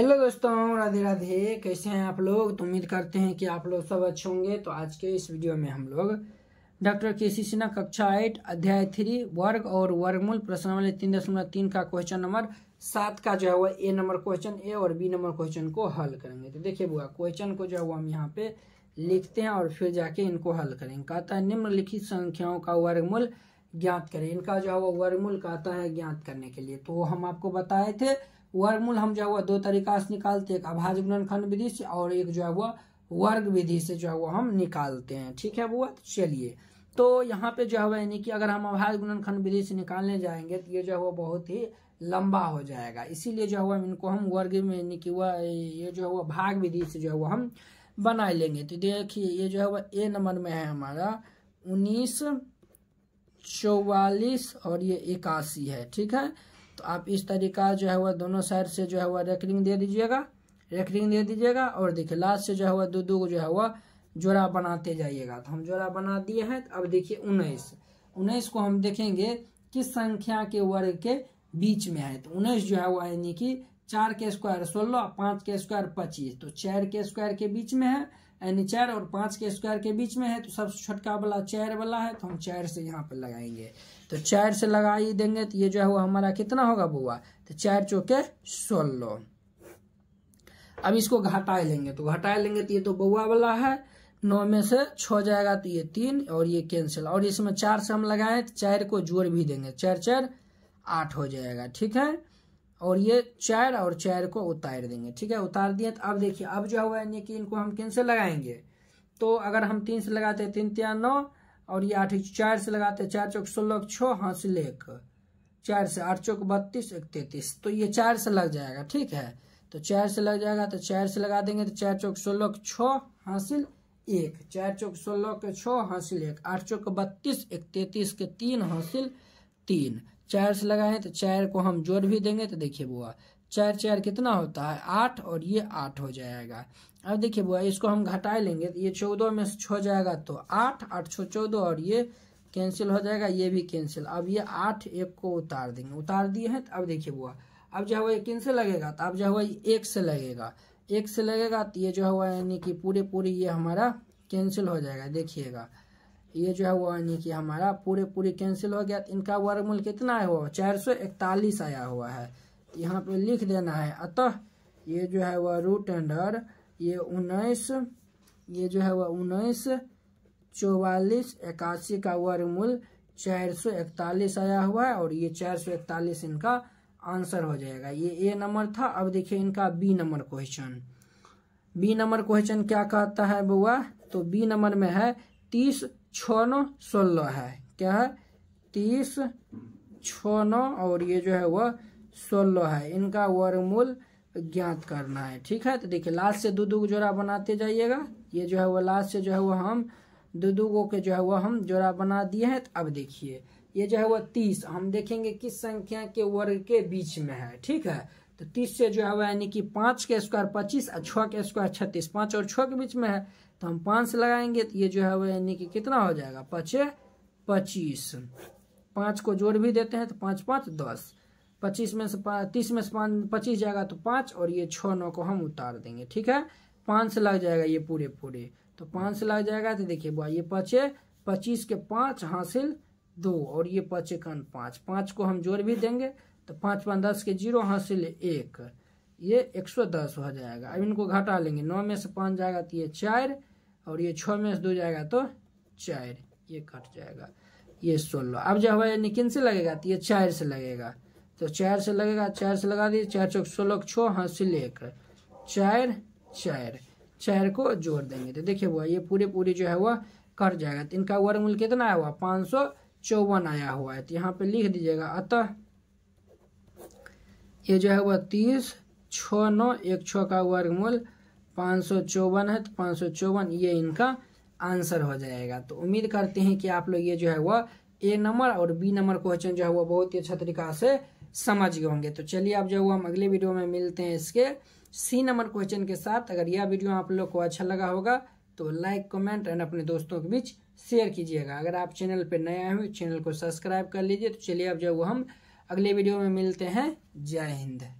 hello दोस्तों राधे राधे कैसे हैं आप लोग तो उम्मीद करते हैं कि आप लोग सब अच्छे होंगे तो आज के इस वीडियो में हम लोग डॉक्टर के सी सिन्हा कक्षा एट अध्याय थ्री वर्ग और वर्गमूल प्रश्न वाले तीन दशमलव तीन का क्वेश्चन नंबर सात का जो है वह ए नंबर क्वेश्चन ए और बी नंबर क्वेश्चन को हल करेंगे तो देखिए बुआ क्वेश्चन को जो है वो हम यहाँ पे लिखते हैं और फिर जाके इनको हल करेंगे कहता है निम्नलिखित संख्याओं का वर्गमूल ज्ञात करें इनका जो है वो वर्गमूल कहता है ज्ञात करने के लिए तो हम आपको बताए थे वर्गमूल हम जो है हुआ दो तरीका से निकालते हैं एक गुणनखंड विधि से और एक जो है हुआ वर्ग विधि से जो है वो हम निकालते हैं ठीक है बुआ तो चलिए तो यहाँ पे जो है यानी कि अगर हम अभाज गुणनखंड विधि से निकालने जाएंगे तो ये जो है वो बहुत ही लंबा हो जाएगा इसीलिए जो है इनको हम वर्ग में यानी कि वह ये जो हुआ भाग विधि से जो है वो हम बना लेंगे तो देखिए ये जो है वह ए नंबर में है हमारा उन्नीस चौवालीस और ये इक्यासी है ठीक है तो आप इस तरीका जो है वह दोनों साइड से जो है वह रेकरिंग दे दीजिएगा रेकरिंग दे दीजिएगा और देखिए लास्ट से जो है वह दो दो जो है वह जोड़ा बनाते जाइएगा तो हम जोड़ा बना दिए हैं तो अब देखिए उन्नीस उन्नीस को हम देखेंगे किस संख्या के वर्ग के बीच में है तो उन्नीस जो है वह यानी कि चार के स्क्वायर सोलह पाँच के स्क्वायर पच्चीस तो चार के स्क्वायर के बीच में है यानी चार और पांच के स्क्वायर के बीच में है तो सबसे छोटका वाला चार वाला है तो हम चार से यहाँ पर लगाएंगे तो चार से लगा ही देंगे तो ये जो है वो हमारा कितना होगा बुआ तो चार चौके सोलह अब इसको घटाए लेंगे तो घटाए लेंगे तो ये तो बउआ वाला है नौ में से छ जाएगा तो ये तीन और ये कैंसिल और इसमें चार से हम लगाए तो चार को जोड़ भी देंगे चार चार आठ हो जाएगा ठीक है और ये चार और चार को उतार देंगे ठीक है उतार दिए तो अब देखिए अब जो हुआ यानी कि इनको हम किन से लगाएंगे तो अगर हम तीन से लगाते हैं तीन तिया नौ और ये आठ चार से लगाते हैं चार चौक सोलह छः हासिल एक चार से आठ चौक बत्तीस एक तैतीस तो ये चार से लग जाएगा ठीक है तो चार से लग जाएगा तो चार से लगा देंगे तो चार चौक सोलह छ हासिल एक चार चौक सोलह के छः हासिल एक आठ चौक बत्तीस एक तैतीस के तीन हासिल तीन चार से लगाए तो चार को हम जोड़ भी देंगे तो देखिए बुआ चार चार कितना होता है आठ और ये आठ हो जाएगा अब देखिए बुआ इसको हम घटा लेंगे तो ये चौदह में छो जाएगा तो आठ आठ छो चौदह और ये कैंसिल हो जाएगा ये भी कैंसिल अब ये आठ एक को उतार देंगे उतार दिए हैं तो अब देखिए बुआ अब जो है ये किन से लगेगा तो अब जो है एक से लगेगा एक से लगेगा तो ये जो है यानी कि पूरे पूरे ये हमारा कैंसिल हो जाएगा देखिएगा ये जो है वो यानी कि हमारा पूरे पूरे कैंसिल हो गया इनका वर्गमूल कितना है हुआ चार सौ इकतालीस आया हुआ है यहाँ पे लिख देना है अतः ये जो है वह रूट अंडर ये उन्नीस ये जो है वह उन्नीस चौवालीस इक्यासी का वर्गमूल चार सौ इकतालीस आया हुआ है और ये चार सौ इकतालीस इनका आंसर हो जाएगा ये ए नंबर था अब देखिए इनका B number question B number question क्या कहता है बुआ तो बी नंबर में है तीस छोनो सोलह है क्या है तीस छोनो और ये जो है वह सोलह है इनका वर्गमूल ज्ञात करना है ठीक है तो देखिए लास्ट से दो दो जोड़ा बनाते जाइएगा ये जो है वह लास्ट से जो है वह हम दो दो को के जो है वह हम जोड़ा बना दिए हैं तो अब देखिए ये जो है वह तीस हम देखेंगे किस संख्या के वर्ग के बीच में है ठीक है तो तीस से जो है वह यानी कि पाँच के स्क्वायर पच्चीस और छः के स्क्वायर छत्तीस पाँच और छः के बीच में है तो हम पाँच से लगाएंगे तो ये जो है वो यानी कि कितना हो जाएगा पचे पच्चीस पाँच को जोड़ भी देते हैं तो पाँच पाँच दस पच्चीस में से तीस में से पाँच पच्चीस जाएगा तो पाँच और ये छः नौ को हम उतार देंगे ठीक है पाँच से लग जाएगा ये पूरे पूरे तो पाँच से लग जाएगा तो देखिए बुआ ये पचे पच्चीस के पाँच हासिल दो और ये पचे कन पाँच पाँच को हम जोड़ भी देंगे तो पाँच पाँच दस के जीरो हासिल एक ये एक सौ दस हो जाएगा अब इनको घटा लेंगे नौ में से पाँच जाएगा तो ये चार और ये छः में से दो जाएगा तो चार ये कट जाएगा ये सोलह अब जो हवा किन से लगेगा तो ये चार से लगेगा तो चार से लगेगा चार से लगा दिए चार चौक सोलह छः हाँ से लेकर चार चार चार को जोड़ देंगे तो देखिए हुआ ये पूरे पूरे जो है वह कट जाएगा तो इनका वर्गमूल कितना आया हुआ पाँच सौ चौवन आया हुआ है तो यहाँ पे लिख दीजिएगा अतः ये जो है वह तीस छः नौ एक छः का वर्गमूल पाँच सौ चौवन है तो पाँच सौ चौवन ये इनका आंसर हो जाएगा तो उम्मीद करते हैं कि आप लोग ये जो है वह ए नंबर और बी नंबर क्वेश्चन जो है वो बहुत ही अच्छा तरीका से समझ गए होंगे तो चलिए आप जो है हम अगले वीडियो में मिलते हैं इसके सी नंबर क्वेश्चन के साथ अगर यह वीडियो आप लोग को अच्छा लगा होगा तो लाइक कमेंट एंड अपने दोस्तों के बीच शेयर कीजिएगा अगर आप चैनल पर नए आए हो चैनल को सब्सक्राइब कर लीजिए तो चलिए आप जो हम अगले वीडियो में मिलते हैं जय हिंद